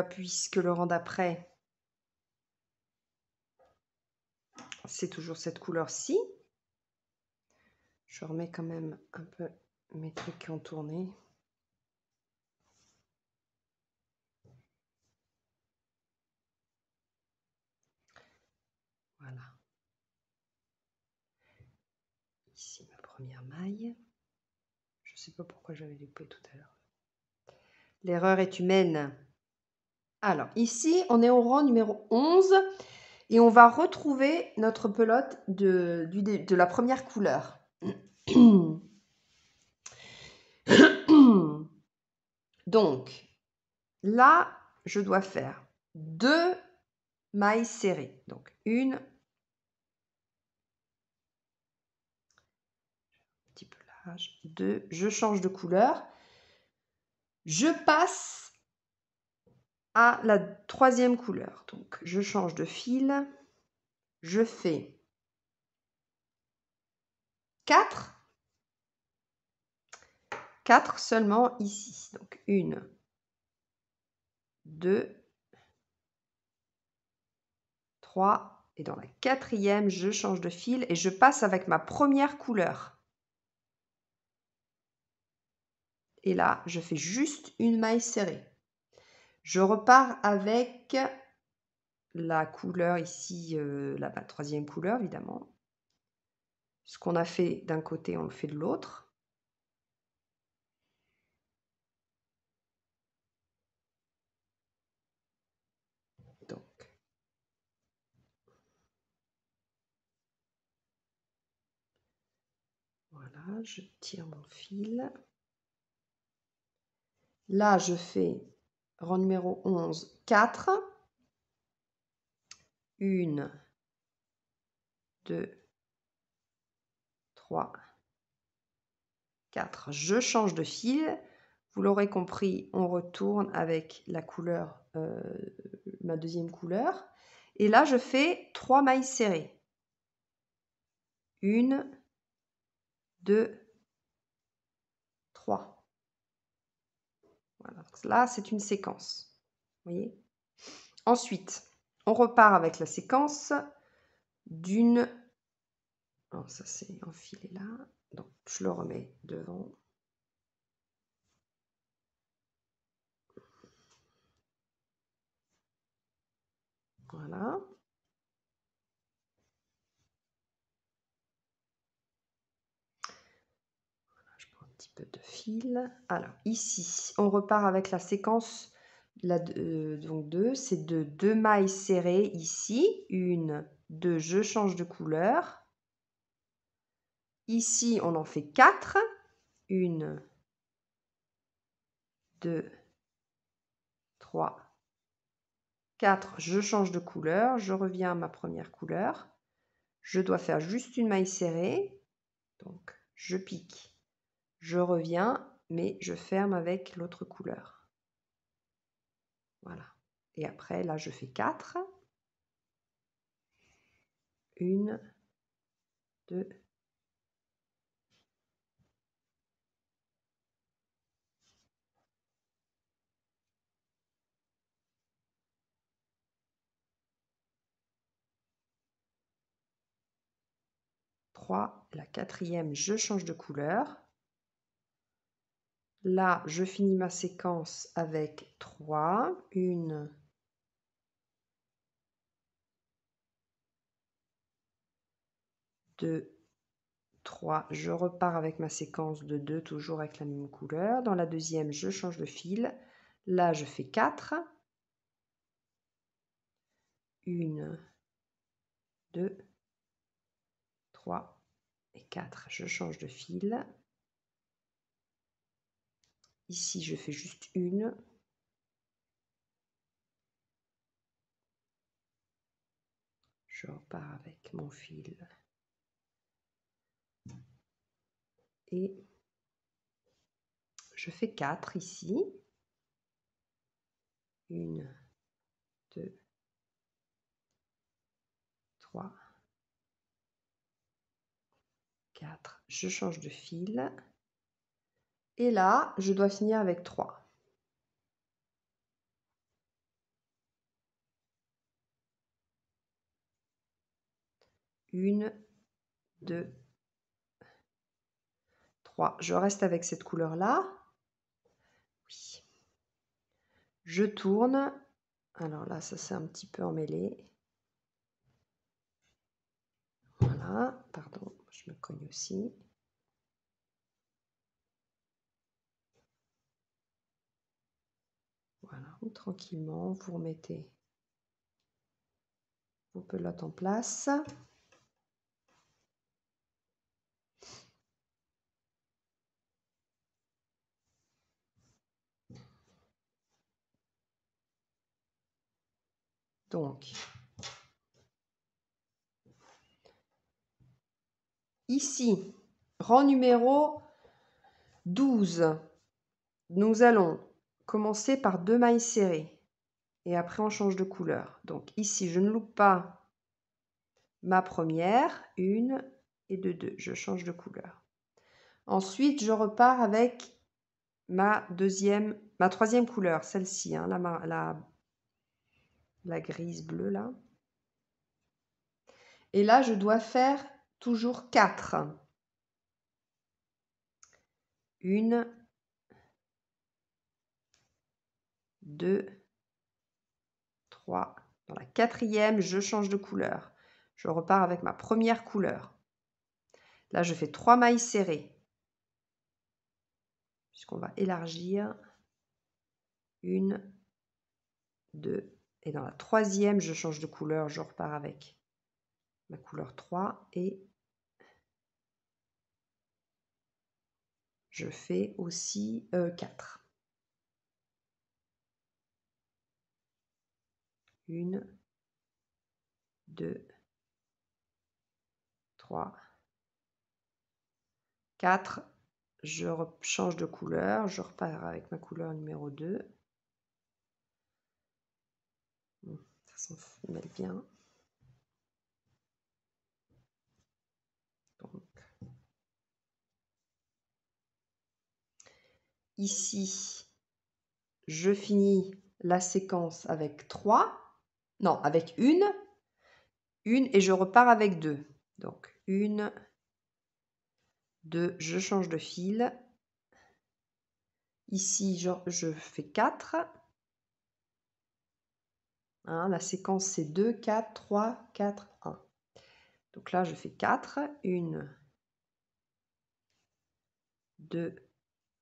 Ah, puisque le rang d'après, c'est toujours cette couleur-ci. Je remets quand même un peu mes trucs qui ont tourné. Voilà. Ici, ma première maille. Je ne sais pas pourquoi j'avais loupé tout à l'heure. L'erreur est humaine. Alors ici, on est au rang numéro 11 et on va retrouver notre pelote de, la première couleur. Donc là, je dois faire deux mailles serrées. Donc une, un petit peu deux, je change de couleur, je passe à la troisième couleur. Donc je change de fil, je fais 4, 4 seulement ici. Donc une, 2, 3, et dans la quatrième, je change de fil et je passe avec ma première couleur. Et là, je fais juste une maille serrée. Je repars avec la couleur ici, euh, la troisième couleur évidemment. Ce qu'on a fait d'un côté, on le fait de l'autre. voilà je tire mon fil. Là, je fais Rang numéro 11, 4. 1, 2, 3, 4. Je change de fil. Vous l'aurez compris, on retourne avec la couleur, euh, ma deuxième couleur. Et là, je fais 3 mailles serrées. 1, 2, là, c'est une séquence. voyez Ensuite, on repart avec la séquence d'une... Oh, ça c'est enfilé là. Donc, je le remets devant. Voilà. de fil. Alors ici, on repart avec la séquence la, euh, donc deux c'est de deux mailles serrées ici, une, deux, je change de couleur. Ici, on en fait quatre une, deux 3, 4, je change de couleur, je reviens à ma première couleur. Je dois faire juste une maille serrée, donc je pique je reviens, mais je ferme avec l'autre couleur. Voilà. Et après, là, je fais 4. Une, deux, 3, la quatrième, je change de couleur. Là, je finis ma séquence avec 3, 1, 2, 3. Je repars avec ma séquence de 2, toujours avec la même couleur. Dans la deuxième, je change de fil. Là, je fais 4. 1, 2, 3 et 4. Je change de fil. Ici, je fais juste une. Je repars avec mon fil. Et je fais 4 ici. 1, 2, 3, 4. Je change de fil. Et là, je dois finir avec 3. Une, deux, trois. Je reste avec cette couleur-là. Oui. Je tourne. Alors là, ça s'est un petit peu emmêlé. Voilà, pardon, je me cogne aussi. tranquillement, vous remettez vos pelotes en place. Donc, ici, rang numéro 12, nous allons commencer par deux mailles serrées et après on change de couleur. Donc ici, je ne loupe pas ma première, une et deux deux, je change de couleur. Ensuite, je repars avec ma deuxième, ma troisième couleur, celle-ci, hein, la, la, la grise bleue là. Et là, je dois faire toujours quatre Une, 2, 3. Dans la quatrième, je change de couleur. Je repars avec ma première couleur. Là, je fais 3 mailles serrées. Puisqu'on va élargir. Une, 2, Et dans la troisième, je change de couleur. Je repars avec ma couleur 3 et je fais aussi 4. Euh, 1, 2, 3, 4. Je change de couleur, je repars avec ma couleur numéro 2. Ça s'en mêle bien. Donc. Ici, je finis la séquence avec 3 non, avec une, une et je repars avec deux. Donc une, deux, je change de fil. Ici, je, je fais 4. Hein, la séquence, c'est 2, 4, 3, 4, 1. Donc là, je fais 4. 1, 2,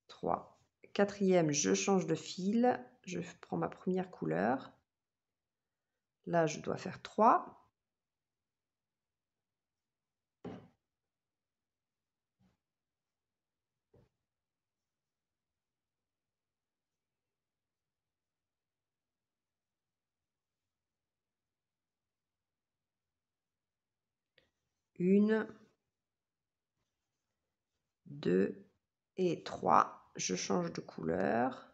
3. 4 Quatrième, je change de fil. Je prends ma première couleur. Là, je dois faire 3. Une, 2 et 3. Je change de couleur.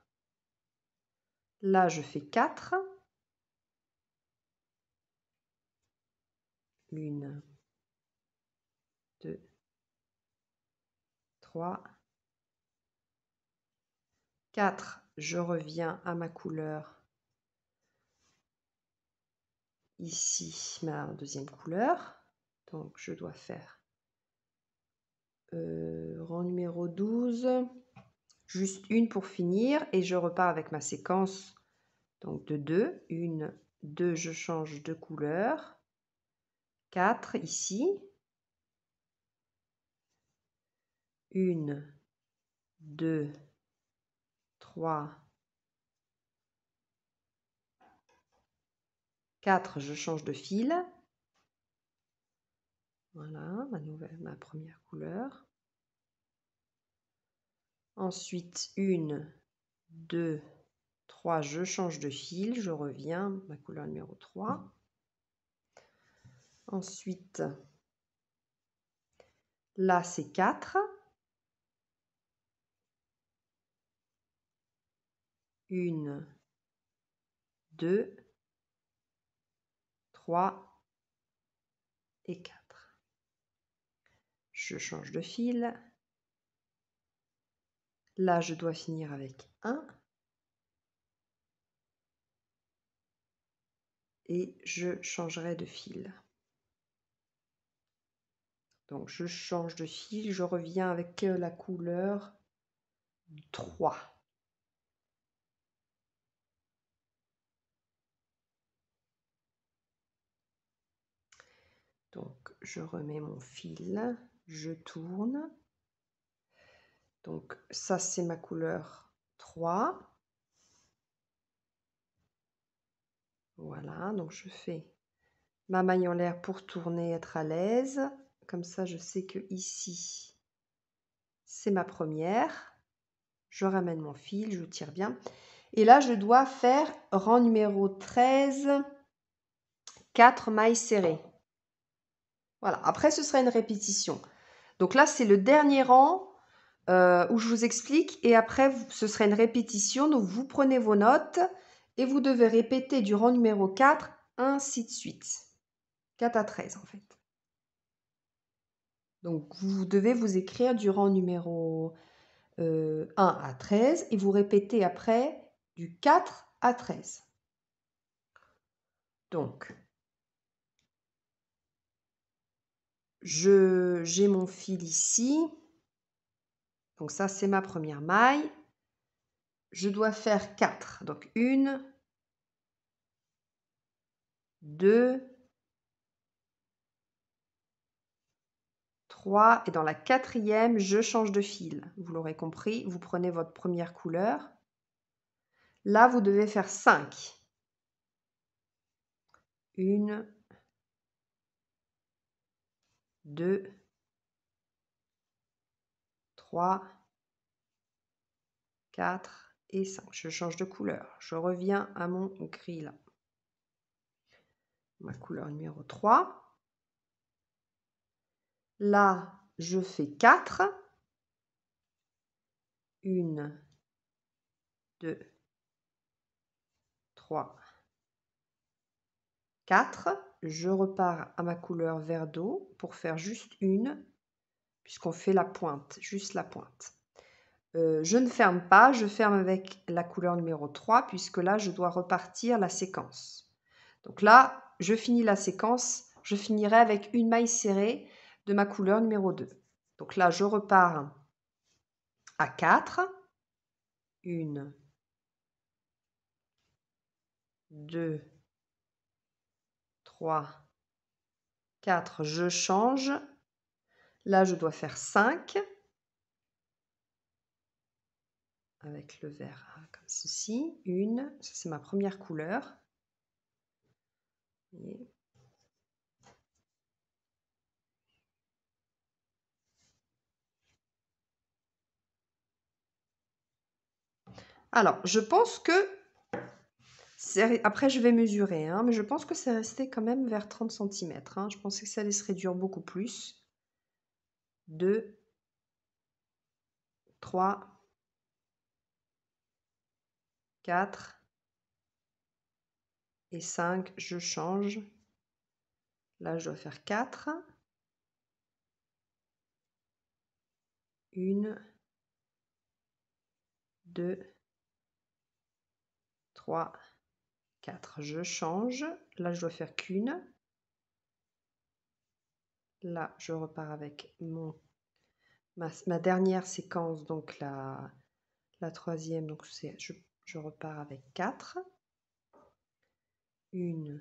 Là, je fais 4. 1, 2, 3, 4, Je reviens à ma couleur ici, ma deuxième couleur. Donc je dois faire euh, rang numéro 12, juste une pour finir et je repars avec ma séquence donc de 2. 1 2 je change de couleur. 4 ici. 1, 2, 3, 4, je change de fil. Voilà ma, nouvelle, ma première couleur. Ensuite, 1, 2, 3, je change de fil, je reviens, ma couleur numéro 3. Ensuite, là, c'est 4. 1, 2, 3 et 4. Je change de fil. Là, je dois finir avec 1. Et je changerai de fil. Donc je change de fil, je reviens avec euh, la couleur 3. Donc je remets mon fil, je tourne. Donc ça c'est ma couleur 3. Voilà, donc je fais ma maille en l'air pour tourner, être à l'aise. Comme ça, je sais que ici, c'est ma première. Je ramène mon fil, je tire bien. Et là, je dois faire rang numéro 13, 4 mailles serrées. Voilà, après ce sera une répétition. Donc là, c'est le dernier rang euh, où je vous explique et après, ce sera une répétition. Donc vous prenez vos notes et vous devez répéter du rang numéro 4, ainsi de suite. 4 à 13 en fait. Donc vous devez vous écrire durant numéro 1 euh, à 13 et vous répétez après du 4 à 13. Donc, j'ai mon fil ici. Donc ça, c'est ma première maille. Je dois faire 4. Donc 1, 2, 3 et dans la quatrième, je change de fil. Vous l'aurez compris, vous prenez votre première couleur. Là, vous devez faire 5. 1, 2, 3, 4 et 5. Je change de couleur. Je reviens à mon gris là. Ma couleur numéro 3. Là, je fais 4. 1, 2, 3, 4. Je repars à ma couleur vert d'eau pour faire juste une, puisqu'on fait la pointe, juste la pointe. Euh, je ne ferme pas, je ferme avec la couleur numéro 3, puisque là, je dois repartir la séquence. Donc là, je finis la séquence, je finirai avec une maille serrée de ma couleur numéro 2. Donc là, je repars à 4. 1, 2, 3, 4. Je change. Là, je dois faire 5. Avec le vert hein, comme ceci. Une, ça c'est ma première couleur. Et Alors, je pense que... Après, je vais mesurer, hein, mais je pense que c'est resté quand même vers 30 cm. Hein. Je pensais que ça allait se réduire beaucoup plus. 2, 3, 4 et 5, je change. Là, je dois faire 4. 1, 2, 3, 4. Je change. Là, je dois faire qu'une. Là, je repars avec mon, ma, ma dernière séquence, donc la, la troisième. Donc, je, je repars avec 4. 1,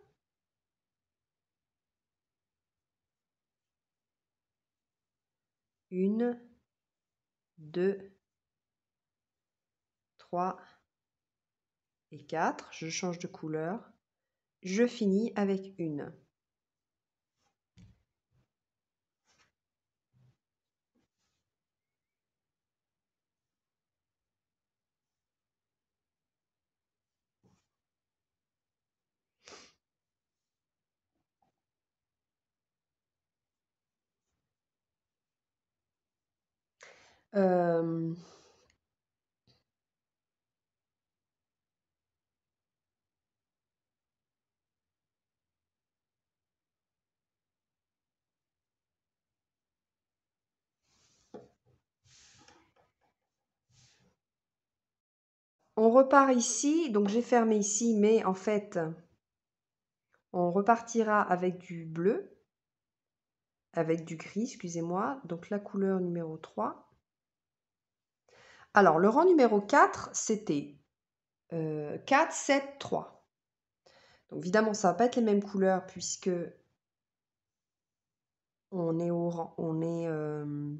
une, deux, trois et quatre. Je change de couleur. Je finis avec une. Euh, on repart ici, donc j'ai fermé ici, mais en fait, on repartira avec du bleu, avec du gris, excusez-moi, donc la couleur numéro 3. Alors, le rang numéro 4, c'était 4, 7, 3. Donc, évidemment, ça ne va pas être les mêmes couleurs puisque on est au rang, on est. Euh,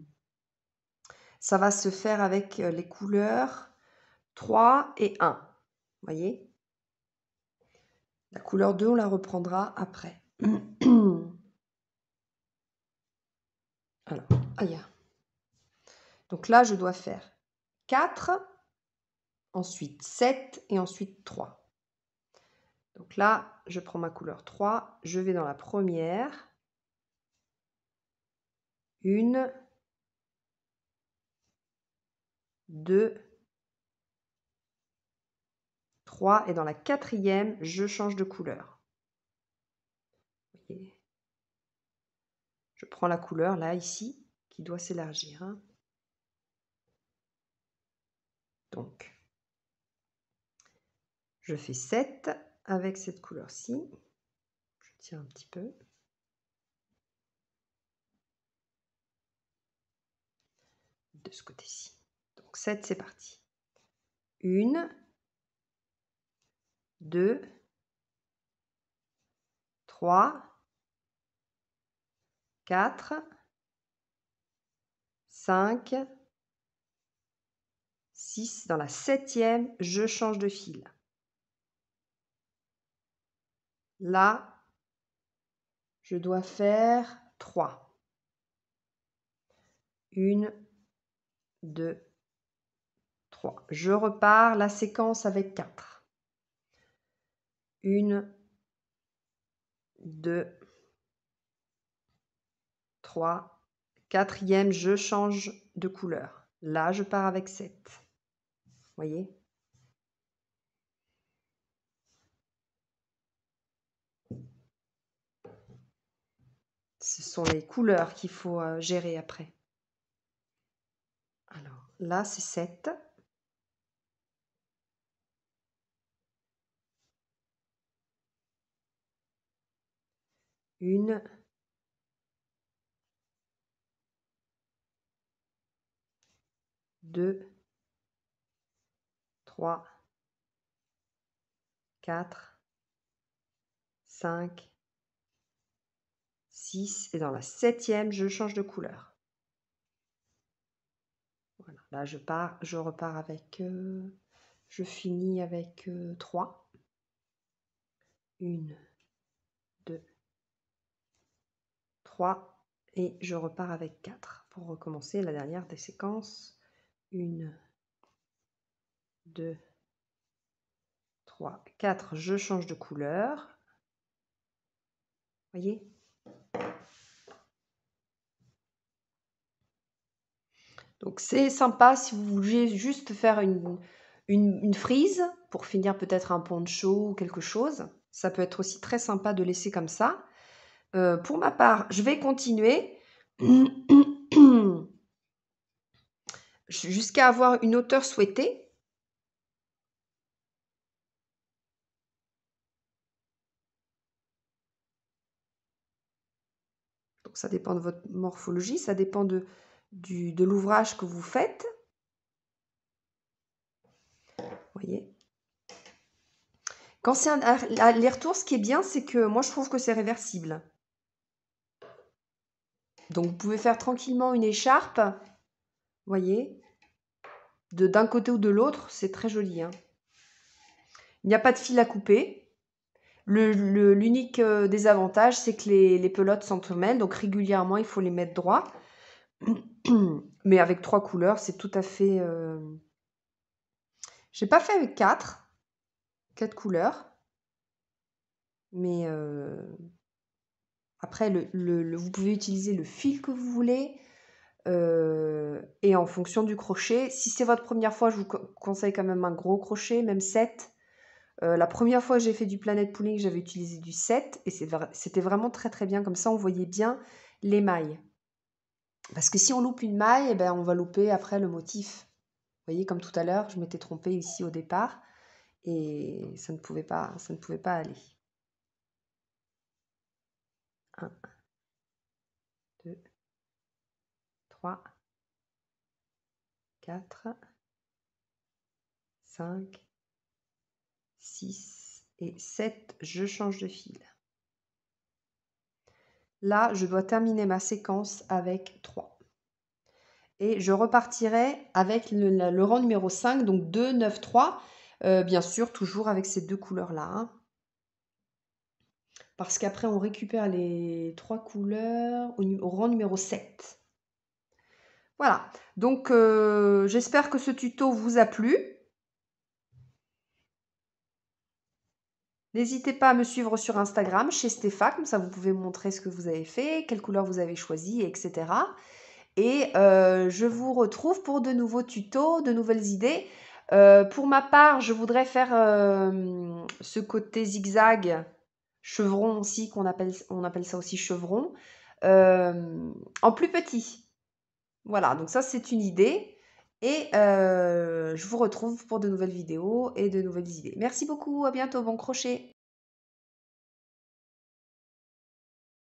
ça va se faire avec euh, les couleurs 3 et 1. Vous Voyez La couleur 2, on la reprendra après. Alors, aïe. Donc là, je dois faire 4, ensuite 7 et ensuite 3. Donc là, je prends ma couleur 3, je vais dans la première, une, 2, 3 et dans la quatrième, je change de couleur. Je prends la couleur là ici qui doit s'élargir. Hein. Donc, je fais 7 avec cette couleur-ci. Je tire un petit peu. De ce côté-ci. Donc 7, c'est parti. 1, 2, 3, 4, 5, 6, dans la septième, je change de fil. Là, je dois faire 3. 1, 2, 3. Je repars la séquence avec 4. 1, 2, 3. Quatrième, je change de couleur. Là, je pars avec 7 voyez Ce sont les couleurs qu'il faut euh, gérer après. Alors là, c'est 7. Une. Deux. 4, 5, 6. Et dans la septième, je change de couleur. Voilà, là je pars, je repars avec, euh, je finis avec 3. 1, 2, 3. Et je repars avec 4 pour recommencer la dernière des séquences. 1, 2, 3, 4, je change de couleur. Voyez Donc c'est sympa si vous voulez juste faire une, frise pour finir peut-être un poncho ou quelque chose. Ça peut être aussi très sympa de laisser comme ça. Euh, pour ma part, je vais continuer jusqu'à avoir une hauteur souhaitée. ça dépend de votre morphologie, ça dépend de, l'ouvrage que vous faites. voyez Quand c'est un aller-retour, ce qui est bien, c'est que moi, je trouve que c'est réversible. Donc, vous pouvez faire tranquillement une écharpe, voyez, d'un côté ou de l'autre. C'est très joli. Hein. Il n'y a pas de fil à couper. L'unique euh, désavantage, c'est que les, les pelotes s'entremêlent, donc régulièrement, il faut les mettre droit. Mais avec trois couleurs, c'est tout à fait... Je euh, J'ai pas fait avec quatre, quatre couleurs. Mais euh, après, vous pouvez utiliser le fil que vous voulez. et en fonction du crochet, si c'est votre première fois, je vous conseille quand même un gros crochet, même 7 euh, la première fois que j'ai fait du planet pooling, j'avais utilisé du 7 et c'était vraiment très très bien. Comme ça, on voyait bien les mailles. Parce que si on loupe une maille, eh ben, on va louper après le motif. Vous voyez, comme tout à l'heure, je m'étais trompée ici au départ et ça ne pouvait pas, ça ne pouvait pas aller. 1, 2, 3, 4, 5, et 7, je change de fil. Là, je dois terminer ma séquence avec 3. Et je repartirai avec le, rang numéro 5, donc 2, 9, 3, bien sûr, toujours avec ces deux couleurs-là. Hein. Parce qu'après, on récupère les trois couleurs au, au rang numéro 7. Voilà, donc euh, j'espère que ce tuto vous a plu. N'hésitez pas à me suivre sur Instagram chez Stéphane, comme ça vous pouvez montrer ce que vous avez fait, quelle couleur vous avez choisi, etc. Et euh, je vous retrouve pour de nouveaux tutos, de nouvelles idées. Euh, pour ma part, je voudrais faire euh, ce côté zigzag, chevron aussi, qu'on appelle, on appelle ça aussi chevron, en plus petit. Voilà, donc ça c'est une idée. Et euh, je vous retrouve pour de nouvelles vidéos et de nouvelles idées. Merci beaucoup, à bientôt, bon crochet